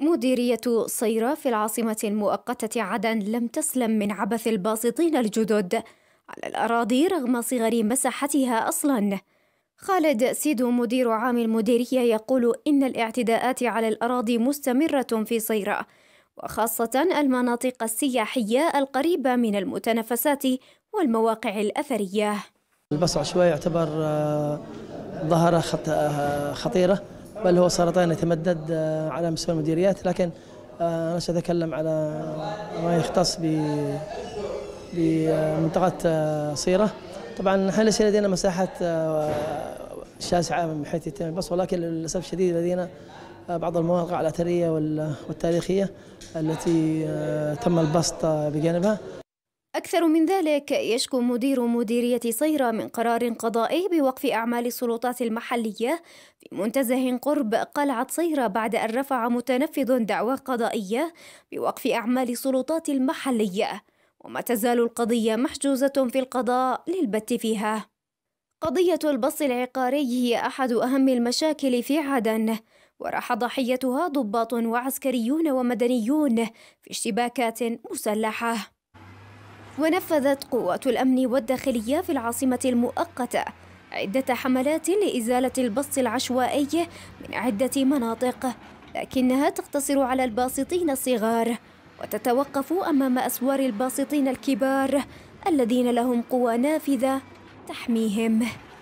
مديرية صيرا في العاصمة المؤقتة عدن لم تسلم من عبث الباسطين الجدد على الأراضي رغم صغر مساحتها أصلاً. خالد سيدو مدير عام المديرية يقول إن الاعتداءات على الأراضي مستمرة في صيرا وخاصة المناطق السياحية القريبة من المتنفسات والمواقع الأثرية. البصع شوي يعتبر ظاهرة آه، خطيرة بل هو سرطان يتمدد آه، على مستوى المديريات لكن آه، أنا سأتكلم على ما يختص بمنطقة آه، صيرة طبعا احنا ليس لدينا مساحة شاسعة من حيث يتم البسط ولكن للأسف الشديد لدينا بعض المواقع الأثرية والتاريخية التي تم البسط بجانبها أكثر من ذلك يشكو مدير مديرية صيرة من قرار قضائي بوقف أعمال السلطات المحلية في منتزه قرب قلعة صيرة بعد أن رفع متنفذ دعوى قضائية بوقف أعمال السلطات المحلية وما تزال القضية محجوزة في القضاء للبت فيها قضية البص العقاري هي أحد أهم المشاكل في عدن وراح ضحيتها ضباط وعسكريون ومدنيون في اشتباكات مسلحه ونفذت قوات الأمن والداخلية في العاصمة المؤقتة عدة حملات لإزالة البسط العشوائي من عدة مناطق لكنها تقتصر على الباسطين الصغار وتتوقف أمام أسوار الباسطين الكبار الذين لهم قوى نافذة تحميهم